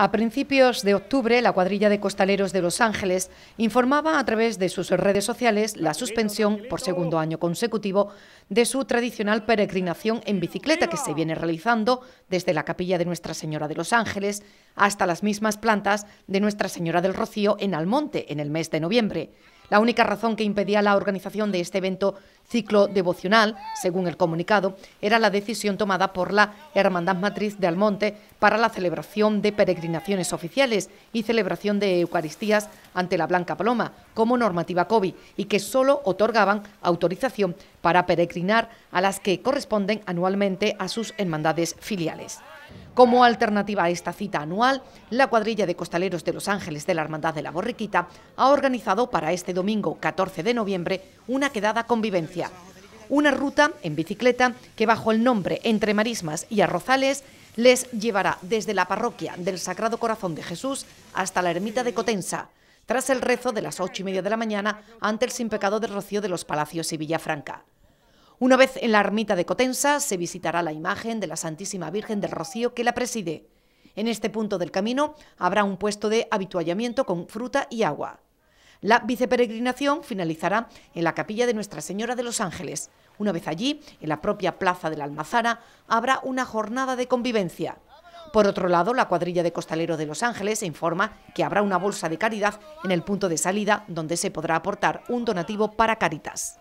A principios de octubre, la cuadrilla de costaleros de Los Ángeles informaba a través de sus redes sociales la suspensión, por segundo año consecutivo, de su tradicional peregrinación en bicicleta que se viene realizando desde la capilla de Nuestra Señora de Los Ángeles hasta las mismas plantas de Nuestra Señora del Rocío en Almonte en el mes de noviembre. La única razón que impedía la organización de este evento ciclo devocional, según el comunicado, era la decisión tomada por la Hermandad Matriz de Almonte para la celebración de peregrinaciones oficiales y celebración de Eucaristías ante la Blanca Paloma, como normativa COVID, y que solo otorgaban autorización para peregrinar a las que corresponden anualmente a sus hermandades filiales. Como alternativa a esta cita anual, la cuadrilla de costaleros de Los Ángeles de la Hermandad de la Borriquita ha organizado para este domingo 14 de noviembre una quedada convivencia, una ruta en bicicleta que bajo el nombre Entre Marismas y Arrozales les llevará desde la parroquia del Sagrado Corazón de Jesús hasta la ermita de Cotensa, tras el rezo de las ocho y media de la mañana ante el sin pecado del Rocío de los Palacios y Villafranca. Una vez en la ermita de Cotensa se visitará la imagen de la Santísima Virgen del Rocío que la preside. En este punto del camino habrá un puesto de habituallamiento con fruta y agua. La viceperegrinación finalizará en la capilla de Nuestra Señora de los Ángeles. Una vez allí, en la propia plaza de la Almazara, habrá una jornada de convivencia. Por otro lado, la cuadrilla de costalero de Los Ángeles informa que habrá una bolsa de caridad en el punto de salida donde se podrá aportar un donativo para Caritas.